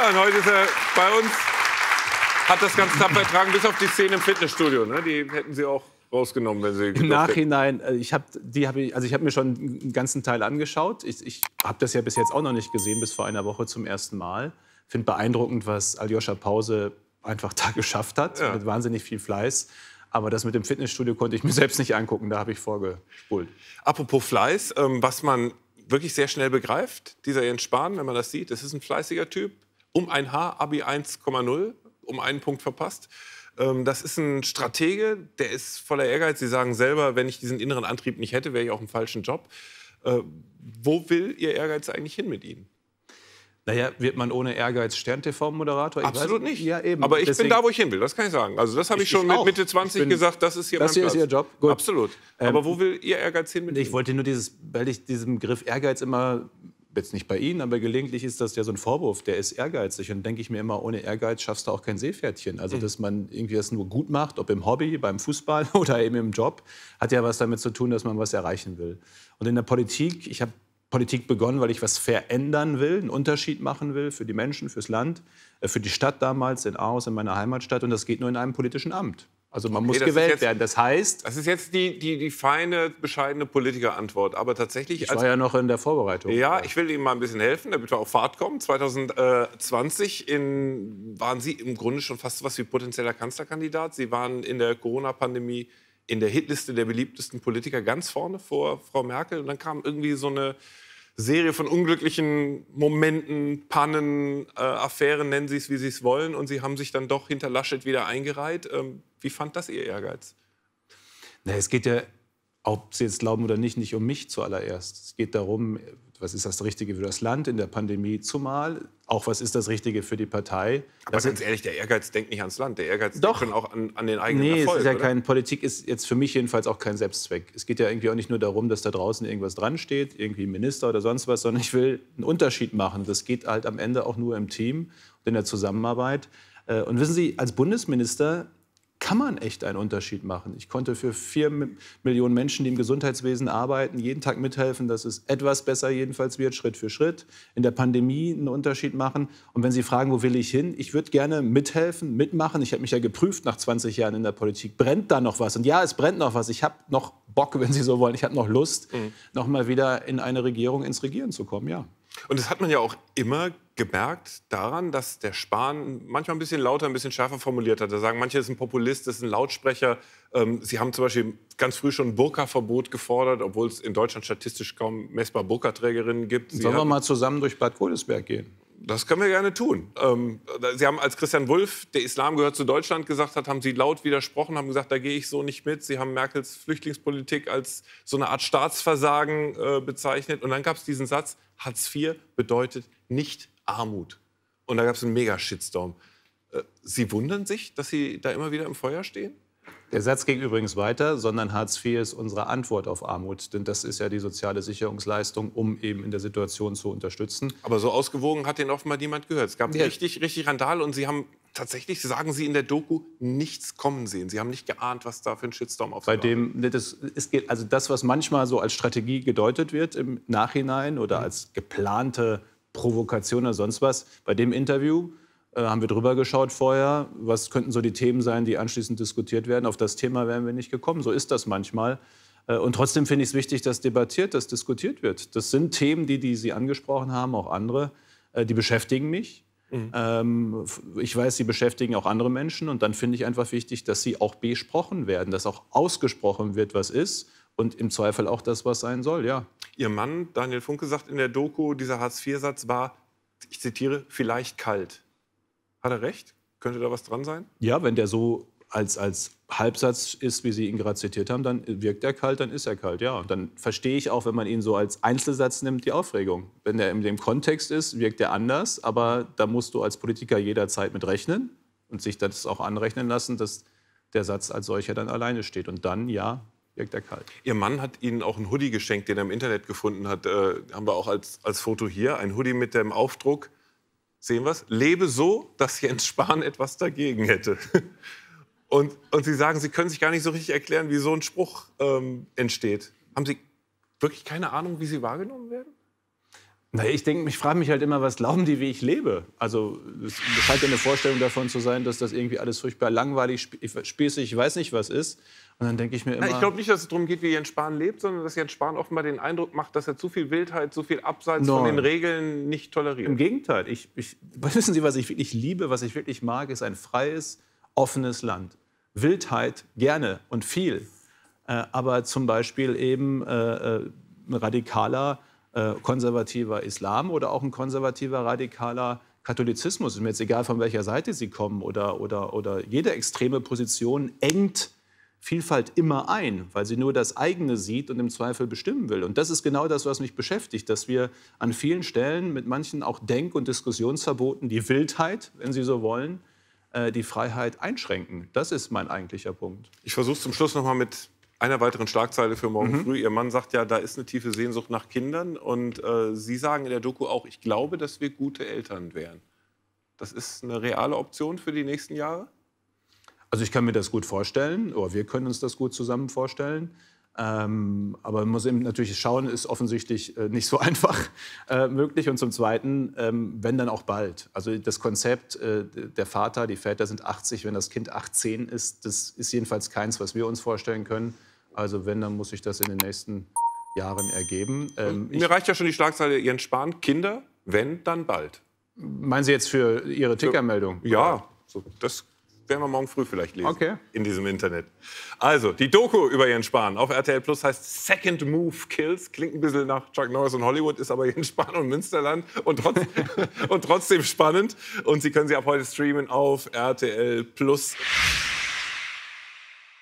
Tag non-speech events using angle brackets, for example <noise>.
Ja, und heute ist er bei uns. Hat das ganz tapfer ertragen, bis auf die Szene im Fitnessstudio. Ne? Die hätten Sie auch rausgenommen, wenn Sie im Nachhinein. Hätten. Äh, ich habe hab ich, also ich habe mir schon einen ganzen Teil angeschaut. Ich, ich habe das ja bis jetzt auch noch nicht gesehen, bis vor einer Woche zum ersten Mal. Ich Finde beeindruckend, was Aljoscha Pause einfach <laughs> da geschafft hat, ja. mit wahnsinnig viel Fleiß. Aber das mit dem Fitnessstudio konnte ich mir <laughs> selbst nicht angucken, da habe ich vorgespult. Apropos Fleiß, ähm, was man wirklich sehr schnell begreift, dieser Jens Spahn, wenn man das sieht, das ist ein fleißiger Typ, um ein Haar, Abi 1,0, um einen Punkt verpasst. Ähm, das ist ein Stratege, der ist voller Ehrgeiz. Sie sagen selber, wenn ich diesen inneren Antrieb nicht hätte, wäre ich auch im falschen Job. Äh, wo will Ihr Ehrgeiz eigentlich hin mit Ihnen? Naja, wird man ohne Ehrgeiz Stern-TV-Moderator? Absolut weiß, nicht. Ja, eben. Aber ich Deswegen, bin da, wo ich hin will, das kann ich sagen. Also das habe ich, ich, schon ich mit Mitte 20 bin, gesagt, das ist hier das mein Das hier ist Ihr Job. Gut. Absolut. Aber ähm, wo will Ihr Ehrgeiz hin mit Ihnen? Ich wollte nur dieses, weil ich diesem Begriff Ehrgeiz immer jetzt nicht bei Ihnen, aber gelegentlich ist das ja so ein Vorwurf, der ist ehrgeizig. Und denke ich mir immer, ohne Ehrgeiz schaffst du auch kein Seepferdchen. Also, mhm. dass man irgendwie das nur gut macht, ob im Hobby, beim Fußball <laughs> oder eben im Job, hat ja was damit zu tun, dass man was erreichen will. Und in der Politik, ich habe Politik begonnen, weil ich was verändern will, einen Unterschied machen will für die Menschen, fürs Land, äh, für die Stadt damals in Aarhus, in meiner Heimatstadt. Und das geht nur in einem politischen Amt. Also man muss okay, gewählt jetzt, werden. Das heißt. Das ist jetzt die, die, die feine, bescheidene Politikerantwort. Aber tatsächlich. Ich war ja noch in der Vorbereitung. Ja, ich will Ihnen mal ein bisschen helfen, damit wir auf Fahrt kommen. 2020 äh, in, waren Sie im Grunde schon fast was wie potenzieller Kanzlerkandidat. Sie waren in der Corona-Pandemie in der Hitliste der beliebtesten Politiker ganz vorne vor Frau Merkel. Und dann kam irgendwie so eine Serie von unglücklichen Momenten, Pannen, äh, Affären, nennen Sie es, wie Sie es wollen. Und Sie haben sich dann doch hinter Laschet wieder eingereiht. Ähm, wie fand das Ihr Ehrgeiz? Na, es geht ja ob sie jetzt glauben oder nicht, nicht um mich zuallererst. Es geht darum, was ist das Richtige für das Land in der Pandemie zumal, auch was ist das Richtige für die Partei. Aber ganz ehrlich, der Ehrgeiz denkt nicht ans Land, der Ehrgeiz doch. denkt schon auch an, an, den eigenen nee, Erfolg. Nee, ja kein, Politik ist jetzt für mich jedenfalls auch kein Selbstzweck. Es geht ja irgendwie auch nicht nur darum, dass da draußen irgendwas dran steht, irgendwie Minister oder sonst was, sondern ich will einen Unterschied machen. Das geht halt am Ende auch nur im Team und in der Zusammenarbeit. Äh, und wissen Sie, als Bundesminister kann man echt einen Unterschied machen. Ich konnte für vier Millionen Menschen, die im Gesundheitswesen arbeiten, jeden Tag mithelfen, dass es etwas besser jedenfalls wird, Schritt für Schritt, in der Pandemie einen Unterschied machen. Und wenn Sie fragen, wo will ich hin? Ich würde gerne mithelfen, mitmachen. Ich habe mich ja geprüft nach 20 Jahren in der Politik. Brennt da noch was? Und ja, es brennt noch was. Ich habe noch Bock, wenn Sie so wollen. Ich habe noch Lust, mhm. noch mal wieder in eine Regierung ins Regieren zu kommen, ja. Und das hat man ja auch immer gemerkt daran, dass der Spahn manchmal ein bisschen lauter, ein bisschen schärfer formuliert hat. Da sagen manche, ist ein Populist, das ist ein Lautsprecher. Ähm, Sie haben zum Beispiel ganz früh schon ein Burka-Verbot gefordert, obwohl es in Deutschland statistisch kaum messbar Burka-Trägerinnen gibt. Sie Sollen wir mal zusammen durch Bad Godesberg gehen? Das können wir gerne tun. Ähm, Sie haben als Christian Wulff, der Islam gehört zu Deutschland, gesagt hat, haben Sie laut widersprochen, haben gesagt, da gehe ich so nicht mit. Sie haben Merkels Flüchtlingspolitik als so eine Art Staatsversagen äh, bezeichnet. Und dann gab es diesen Satz, Hartz IV bedeutet nicht Armut. Und da gab es einen Mega-Shitstorm. Äh, Sie wundern sich, dass Sie da immer wieder im Feuer stehen? Der Satz ging übrigens weiter, sondern Hartz IV ist unsere Antwort auf Armut. Denn das ist ja die soziale Sicherungsleistung, um eben in der Situation zu unterstützen. Aber so ausgewogen hat den offenbar niemand gehört. Es gab ja. richtig, richtig Randal und Sie haben tatsächlich, sagen Sie in der Doku, nichts kommen sehen. Sie haben nicht geahnt, was da für ein Shitstorm auf Bei dem, ne, das, es geht, also das, was manchmal so als Strategie gedeutet wird im Nachhinein oder mhm. als geplante Provokation oder sonst was. Bei dem Interview äh, haben wir drüber geschaut vorher, was könnten so die Themen sein, die anschließend diskutiert werden. Auf das Thema wären wir nicht gekommen. So ist das manchmal. Äh, und trotzdem finde ich es wichtig, dass debattiert, dass diskutiert wird. Das sind Themen, die, die Sie angesprochen haben, auch andere, äh, die beschäftigen mich. Mhm. Ähm, ich weiß, sie beschäftigen auch andere Menschen und dann finde ich einfach wichtig, dass sie auch besprochen werden, dass auch ausgesprochen wird, was ist und im Zweifel auch das, was sein soll, ja. Ihr Mann, Daniel Funke, sagt in der Doku, dieser Hartz-IV-Satz war, ich zitiere, vielleicht kalt. Hat er recht? Könnte da was dran sein? Ja, wenn der so als, als Halbsatz ist, wie Sie ihn gerade zitiert haben, dann wirkt er kalt, dann ist er kalt, ja. Und dann verstehe ich auch, wenn man ihn so als Einzelsatz nimmt, die Aufregung. Wenn er in dem Kontext ist, wirkt er anders, aber da musst du als Politiker jederzeit mit rechnen und sich das auch anrechnen lassen, dass der Satz als solcher dann alleine steht. Und dann, ja, Dirk Deckhalt. Ihr Mann hat Ihnen auch einen Hoodie geschenkt, den er im Internet gefunden hat. Äh, haben wir auch als, als Foto hier. Ein Hoodie mit dem Aufdruck, sehen wir es, lebe so, dass Jens Spahn etwas dagegen hätte. <laughs> Und, und Sie sagen, Sie können sich gar nicht so richtig erklären, wie so ein Spruch ähm, entsteht. Haben Sie wirklich keine Ahnung, wie Sie wahrgenommen werden? ich denke, ich frage mich halt immer, was glauben die, wie ich lebe? Also, das, scheint ja eine Vorstellung davon zu sein, dass das irgendwie alles furchtbar langweilig, spießig, ich weiß nicht, was ist. Und dann denke ich mir immer. Na, ich glaube nicht, dass es darum geht, wie Jens Spahn lebt, sondern dass Jens Spahn offenbar den Eindruck macht, dass er zu viel Wildheit, zu viel Abseits no. von den Regeln nicht toleriert. Im Gegenteil. Ich, ich, <laughs> wissen Sie, was ich wirklich liebe, was ich wirklich mag, ist ein freies, offenes Land. Wildheit gerne und viel. Äh, aber zum Beispiel eben äh, äh ein radikaler äh, konservativer Islam oder auch ein konservativer radikaler Katholizismus. Ist mir jetzt egal, von welcher Seite sie kommen oder, oder, oder jede extreme Position engt Vielfalt immer ein, weil sie nur das eigene sieht und im Zweifel bestimmen will. Und das ist genau das, was mich beschäftigt, dass wir an vielen Stellen mit manchen auch Denk- und Diskussionsverboten die Wildheit, wenn Sie so wollen, äh, die Freiheit einschränken. Das ist mein eigentlicher Punkt. Ich versuche zum Schluss noch mal mit einer weiteren Schlagzeile für morgen mhm. früh. Ihr Mann sagt ja, da ist eine tiefe Sehnsucht nach Kindern. Und äh, Sie sagen in der Doku auch, ich glaube, dass wir gute Eltern wären. Das ist eine reale Option für die nächsten Jahre? Also ich kann mir das gut vorstellen, oder wir können uns das gut zusammen vorstellen. Ähm, aber man muss eben natürlich schauen, ist offensichtlich äh, nicht so <laughs> einfach äh, möglich. Und zum Zweiten, ähm, wenn dann auch bald. Also das Konzept, äh, der Vater, die Väter sind 80, wenn das Kind 18 ist, das ist jedenfalls keins, was wir uns vorstellen können. Also wenn, dann muss sich das in den nächsten Jahren ergeben. Ähm, Mir reicht ja schon die Schlagzeile Jens Spahn, Kinder, wenn, dann bald. Meinen Sie jetzt für Ihre Tickermeldung? Ja, so, das werden wir morgen früh vielleicht lesen okay. in diesem Internet. Also, die Doku über Jens Spahn auf RTL Plus heißt Second Move Kills. Klingt ein bisschen nach Chuck Norris und Hollywood, ist aber Jens Spahn und Münsterland und, trotz <laughs> und trotzdem spannend. Und Sie können sie ab heute streamen auf RTL Plus.